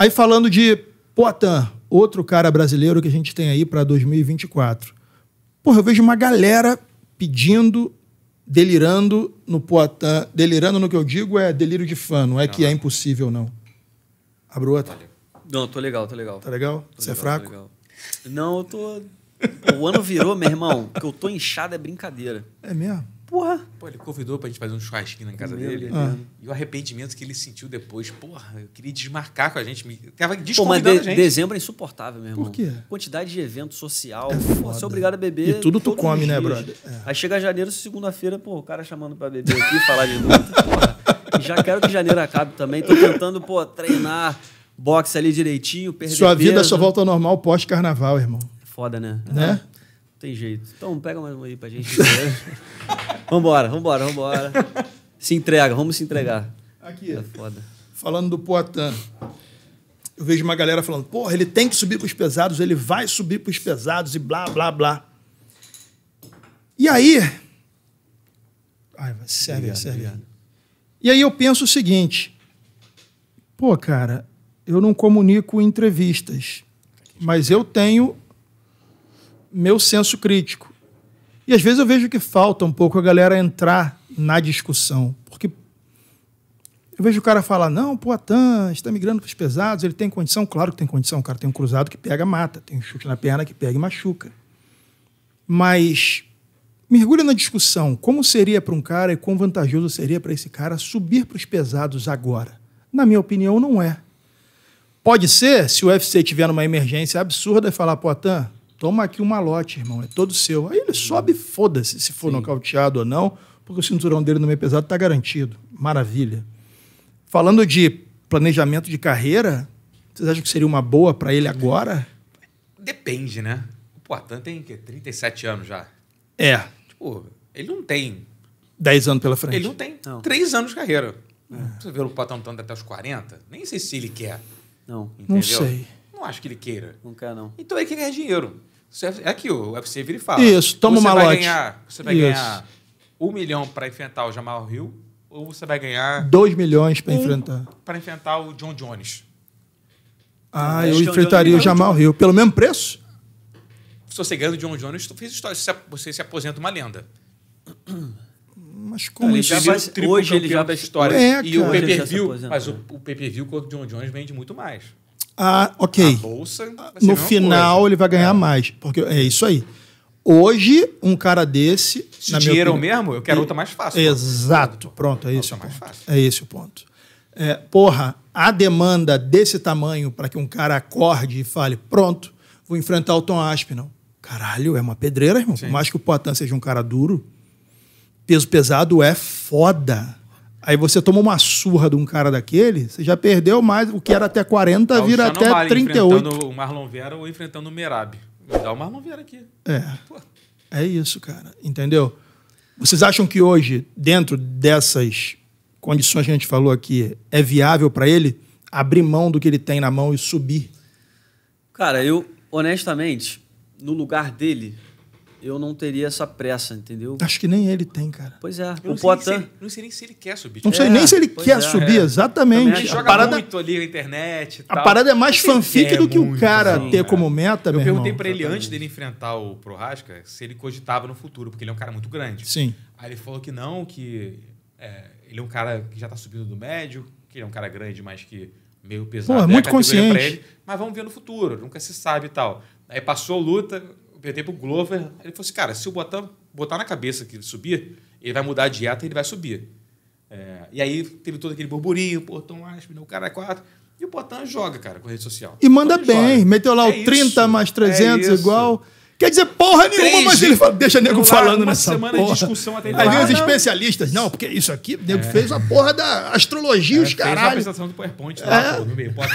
Aí falando de Potan, outro cara brasileiro que a gente tem aí para 2024. Porra, eu vejo uma galera pedindo, delirando no Poitin. Delirando no que eu digo é delírio de fã, não é não, que é impossível, não. Abro outra. Não, tô legal, tô legal. Tá legal? Tô Você é legal, é fraco? Não, eu tô. o ano virou, meu irmão. Que eu tô inchado é brincadeira. É mesmo? Porra. Pô, ele convidou pra gente fazer um churrasquinho na casa Meu dele. Ah. E o arrependimento que ele sentiu depois. Porra, eu queria desmarcar com a gente. Me... Tava desconvidando Pô, mas de, dezembro é insuportável, meu irmão. Por quê? Quantidade de evento social. É foda. você é obrigado a beber. E tudo tu come, né, brother? É. Aí chega janeiro, segunda-feira, pô, o cara chamando pra beber aqui, falar de novo. Porra, já quero que janeiro acabe também. Tô tentando, pô, treinar boxe ali direitinho, perder Sua vida só volta ao normal pós-carnaval, irmão. Foda, né? Né? É. Não tem jeito. Então, pega mais um aí pra gente. Vambora, vambora, vambora. se entrega, vamos se entregar. Aqui. É foda. Falando do Poitin. Eu vejo uma galera falando, porra, ele tem que subir para os pesados, ele vai subir para os pesados e blá, blá, blá. E aí. Ai, serve, serve. E aí eu penso o seguinte. Pô, cara, eu não comunico entrevistas, mas eu tenho meu senso crítico. E às vezes eu vejo que falta um pouco a galera entrar na discussão, porque eu vejo o cara falar: não, pô, Atan está migrando para os pesados, ele tem condição? Claro que tem condição, o cara tem um cruzado que pega, mata, tem um chute na perna que pega e machuca. Mas mergulha na discussão: como seria para um cara e quão vantajoso seria para esse cara subir para os pesados agora? Na minha opinião, não é. Pode ser, se o UFC tiver numa emergência absurda, e falar, pô, Toma aqui um malote, irmão, é todo seu. Aí ele sobe, foda-se se for Sim. nocauteado ou não, porque o cinturão dele no meio pesado está garantido. Maravilha. Falando de planejamento de carreira, vocês acham que seria uma boa para ele agora? Depende, né? O Poitin tem que, 37 anos já. É. Tipo, ele não tem. 10 anos pela frente. Ele não tem não. 3 anos de carreira. É. Você vê o Poitin lutando até os 40? Nem sei se ele quer. Não. Entendeu? Não sei. Não acho que ele queira. Não quer, não. Então ele quer ganhar dinheiro. É, é aqui, o UFC vira e fala. Isso, toma uma lote. Ganhar, você vai Isso. ganhar um milhão para enfrentar o Jamal Hill ou você vai ganhar... Dois milhões para um enfrentar. Para enfrentar o John Jones. Ah, eu enfrentaria é o Jamal Hill. Pelo mesmo preço? Se você ganha o John Jones, tu fez história. Você se aposenta uma lenda. Mas como ele isso? Já vai, hoje ele já... da história. É, e o pay-per-view... Mas o, né? o pay-per-view contra o John Jones vende muito mais. Ah, ok. A bolsa. No final, coisa. ele vai ganhar é. mais. Porque é isso aí. Hoje, um cara desse. Se na dinheiro opinião, mesmo, eu quero outra mais fácil. Exato. Pronto, é isso. mais fácil. é esse o ponto. É, porra, a demanda desse tamanho para que um cara acorde e fale: pronto, vou enfrentar o Tom Aspinall. Caralho, é uma pedreira, irmão. Sim. Por mais que o Poitin seja um cara duro, peso pesado é foda. Aí você toma uma surra de um cara daquele, você já perdeu mais, o que era até 40 ah, tá vira até vale 38. Enfrentando o Marlon Vera ou enfrentando o Merab. Dá o Marlon Vera aqui. É. Pô. É isso, cara. Entendeu? Vocês acham que hoje, dentro dessas condições que a gente falou aqui, é viável para ele abrir mão do que ele tem na mão e subir? Cara, eu, honestamente, no lugar dele, eu não teria essa pressa, entendeu? Acho que nem ele tem, cara. Pois é. Eu o Poitin. Não sei nem se ele quer subir. Não sei é, nem se ele quer é, subir, é. exatamente. Ele joga parada, muito ali na internet. A parada é mais fanfic do que o cara assim, ter né? como meta, Eu perguntei para ele antes dele enfrentar o Prohaska se ele cogitava no futuro, porque ele é um cara muito grande. Sim. Aí ele falou que não, que é, ele é um cara que já tá subindo do médio, que ele é um cara grande, mas que meio pesado. Pô, é, é muito consciente. Ele, mas vamos ver no futuro, nunca se sabe e tal. Aí passou luta, perguntei pro Glover, ele falou assim, cara, se eu botar, botar na cabeça que ele subir, ele vai mudar a dieta e ele vai subir. É, e aí teve todo aquele burburinho, portão áspero, o cara é quatro. E o Botan joga, cara, com a rede social. E manda Botan bem. Joga. Meteu lá é o 30 isso, mais 300 é igual. Quer dizer, porra nenhuma, mas ele fala, deixa ah, nego lá, falando nessa semana porra. De discussão até Aí vem os especialistas, não, porque isso aqui, o nego é. fez uma porra da astrologia, é, os caralho. Fez a apresentação do PowerPoint lá, é. pô, no meio. Botan,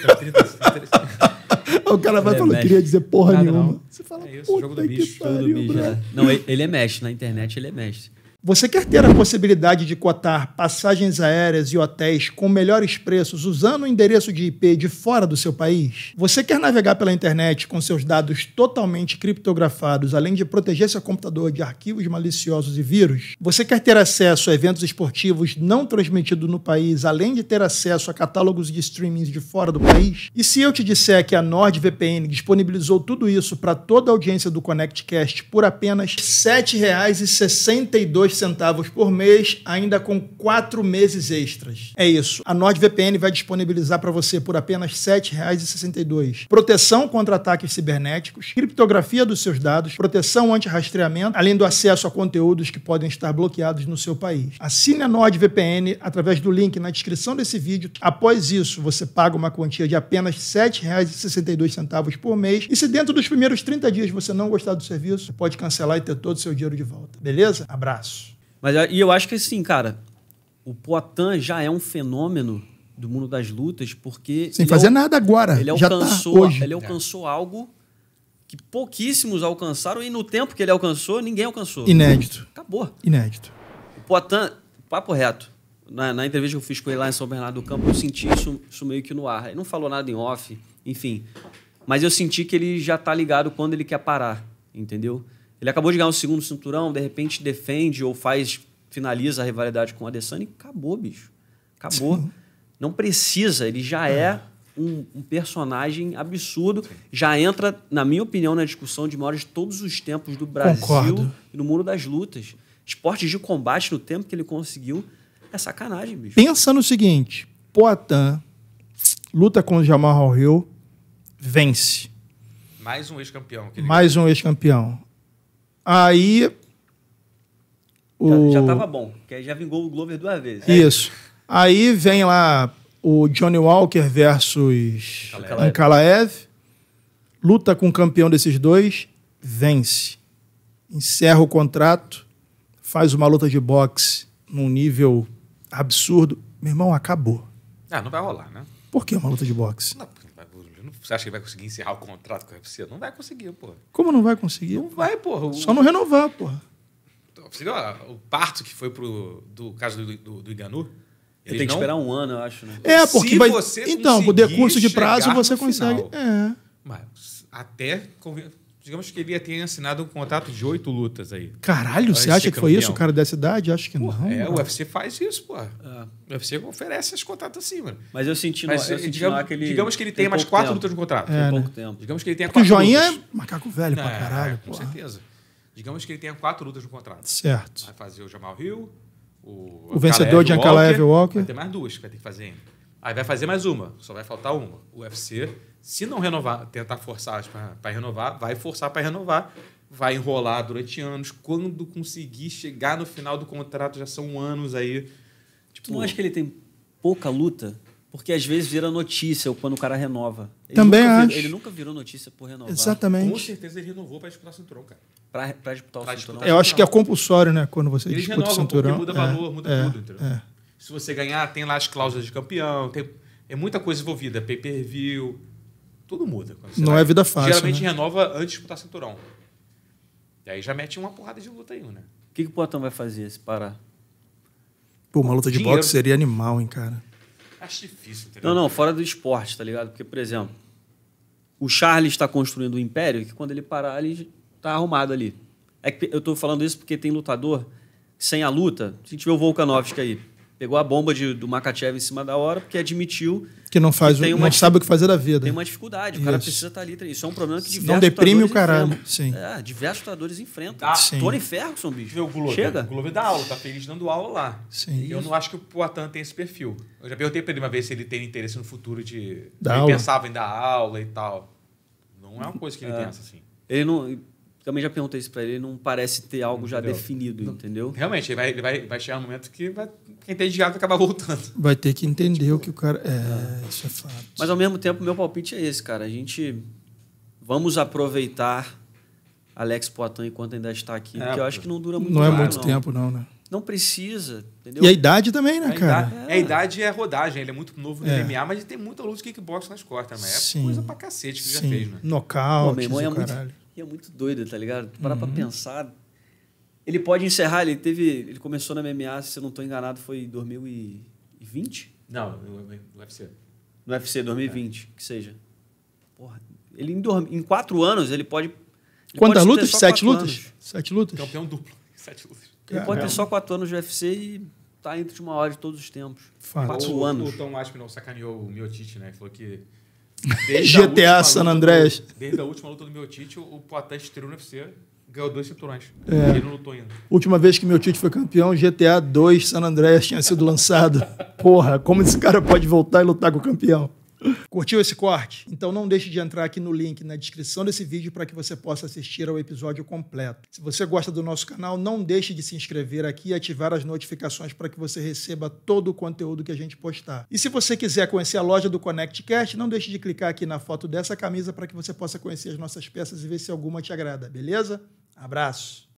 30, 30. 30 o cara vai falando, é queria dizer porra Nada nenhuma. Não. Você fala, é isso, jogo do bicho, pariu, jogo do bicho. Né? Não, ele é mestre, na internet ele é mestre. Você quer ter a possibilidade de cotar passagens aéreas e hotéis com melhores preços usando o endereço de IP de fora do seu país? Você quer navegar pela internet com seus dados totalmente criptografados, além de proteger seu computador de arquivos maliciosos e vírus? Você quer ter acesso a eventos esportivos não transmitidos no país, além de ter acesso a catálogos de streamings de fora do país? E se eu te disser que a NordVPN disponibilizou tudo isso para toda a audiência do ConnectCast por apenas R$ 7,62 centavos por mês, ainda com quatro meses extras. É isso. A NordVPN vai disponibilizar para você por apenas R$ 7,62 proteção contra ataques cibernéticos, criptografia dos seus dados, proteção anti-rastreamento, além do acesso a conteúdos que podem estar bloqueados no seu país. Assine a NordVPN através do link na descrição desse vídeo. Após isso, você paga uma quantia de apenas R$ 7,62 por mês e se dentro dos primeiros 30 dias você não gostar do serviço, pode cancelar e ter todo o seu dinheiro de volta. Beleza? Abraço. Mas e eu acho que assim, cara, o Poitin já é um fenômeno do mundo das lutas porque sem é fazer al... nada agora, ele já tá alcançou, tá hoje. ele alcançou é. algo que pouquíssimos alcançaram e no tempo que ele alcançou, ninguém alcançou. Inédito. Acabou. Inédito. O Poitin, papo reto, na, na, entrevista que eu fiz com ele lá em São Bernardo do Campo, eu senti isso, isso meio que no ar. Ele não falou nada em off, enfim. Mas eu senti que ele já tá ligado quando ele quer parar, entendeu? Ele acabou de ganhar um segundo cinturão, de repente defende ou faz, finaliza a rivalidade com o Adesanya e acabou, bicho. Acabou. Sim. Não precisa, ele já é, é um, um, personagem absurdo. Sim. Já entra, na minha opinião, na discussão de maiores de todos os tempos do Brasil Concordo. e no mundo das lutas. Esportes de combate no tempo que ele conseguiu é sacanagem, bicho. Pensa no seguinte: Poitin luta com o Jamal Hill, vence. Mais um ex-campeão. Mais um ex-campeão. Aí. O... Já, já tava bom, que aí já vingou o Glover duas vezes. É isso. É. Aí vem lá o Johnny Walker versus Ankalaev. Luta com o campeão desses dois, vence. Encerra o contrato, faz uma luta de boxe num nível absurdo. Meu irmão, acabou. Ah, não vai rolar, né? Por que uma luta de boxe? Não, você acha que vai conseguir encerrar o contrato com o UFC? Não vai conseguir, porra. Como não vai conseguir? Não vai, porra. Só não renovar, porra. Então, o parto que foi pro do caso do, do, do Iganu. Ele tem que não... esperar um ano, eu acho. Né? É, porque Se vai... você então, com decurso de prazo, você consegue. Final, é. Mas até Digamos que ele tenha assinado um contrato de oito lutas aí. Caralho, você acha que foi isso? O cara dessa idade? Acho que não. é, mano. o UFC faz isso, pô. É. O UFC oferece esses contratos assim, mano. Mas eu senti, Mas, eu eh, senti digamos, que ele. Digamos que ele tem tenha mais quatro tempo. lutas no contrato. É, tem pouco né? tempo. Digamos que ele tenha Porque quatro. Porque o joinha lutas. é macaco velho é, pra caralho, Com porra. certeza. Digamos que ele tenha quatro lutas no contrato. Certo. Vai fazer o Jamal Hill, o. O vencedor de Ankala Walker. Walker. Vai ter mais duas que vai ter que fazer ainda. Aí vai fazer mais uma, só vai faltar uma. O UFC, se não renovar, tentar forçar para renovar, vai forçar para renovar, vai enrolar durante anos. Quando conseguir chegar no final do contrato, já são anos aí. Tipo... Tu não acha que ele tem pouca luta? Porque às vezes vira notícia quando o cara renova. Ele Também acho. Virou, ele nunca virou notícia por renovar. Exatamente. Com certeza ele renovou para disputar o cinturão, cara. Para disputar o pra cinturão. Disputar, eu acho que é compulsório, né? Quando você ele disputa renova, o cinturão. Porque muda é, valor, muda é, tudo, entendeu? É. Se você ganhar, tem lá as cláusulas de campeão, tem, é muita coisa envolvida, pay per view, tudo muda. Não é vida fácil. Geralmente né? renova antes de disputar cinturão. E aí já mete uma porrada de luta aí, né? O que, que o Poitão vai fazer se parar? Pô, uma luta de Dinheiro. boxe seria animal, hein, cara? Acho difícil, entendeu? Não, não, fora do esporte, tá ligado? Porque, por exemplo, o Charles está construindo um império que quando ele parar, ele tá arrumado ali. É que eu tô falando isso porque tem lutador sem a luta. Se viu o Volkanovski aí, pegou a bomba de, do Makachev em cima da hora, porque admitiu que não faz, que tem uma, não sabe o que fazer da vida. Tem uma dificuldade, o cara isso. precisa estar tá ali. Isso é um problema que diversos Não deprime o caralho. Sim. É, diversos lutadores enfrentam. Ah, sim. Tony Ferguson, bicho. Vê o Glover. Chega. O Glover dá aula, tá feliz dando aula lá. Sim. Eu isso. não acho que o Poitin tem esse perfil. Eu já perguntei para ele uma vez se ele tem interesse no futuro de. Dar ele aula. pensava em dar aula e tal. Não é uma coisa que ele é. pensa assim. Ele não também já perguntei isso para ele, não parece ter algo já definido, não, entendeu? Realmente, vai, vai, vai chegar um momento que vai, quem tem desviado vai acabar voltando. Vai ter que entender tipo, o que o cara. É, é, isso é fato. Mas ao mesmo tempo, meu palpite é esse, cara. A gente. Vamos aproveitar Alex Poitin enquanto ainda está aqui, é, porque eu acho que não dura muito tempo. Não é muito não. tempo, não, né? Não precisa, entendeu? E a idade também, né, a cara? Idade, é. A idade é rodagem, ele é muito novo no é. MMA, mas ele tem muita luta de kickbox nas costas, Mas né? É coisa pra cacete que ele já fez, né? Nocaute, Pô, é muito, caralho. E é muito doido, tá ligado? Para parar uhum. pra pensar. Ele pode encerrar, ele teve. Ele começou na MMA, se eu não tô enganado, foi em 2020? Não, no UFC. No UFC 2020, é. que seja. Porra, ele em, em quatro anos ele pode. Ele Quantas pode lutas? Sete lutas? Anos. Sete lutas? Campeão duplo. Sete lutas. Ele é, pode é. ter só quatro anos de UFC e tá entre os maiores de todos os tempos. Fato. Quatro o, anos. O Tom Aspinall sacaneou o Miotite, né? Falou que GTA San Andreas. desde a última luta do meu Tite, o Poitin estreou no UFC, ganhou dois cinturões. É. Ele não lutou ainda. Última vez que meu Tite foi campeão, GTA 2 San Andreas tinha sido lançado. Porra, como esse cara pode voltar e lutar com o campeão? Curtiu esse corte? Então não deixe de entrar aqui no link na descrição desse vídeo para que você possa assistir ao episódio completo. Se você gosta do nosso canal, não deixe de se inscrever aqui e ativar as notificações para que você receba todo o conteúdo que a gente postar. E se você quiser conhecer a loja do ConnectCast, não deixe de clicar aqui na foto dessa camisa para que você possa conhecer as nossas peças e ver se alguma te agrada, beleza? Abraço!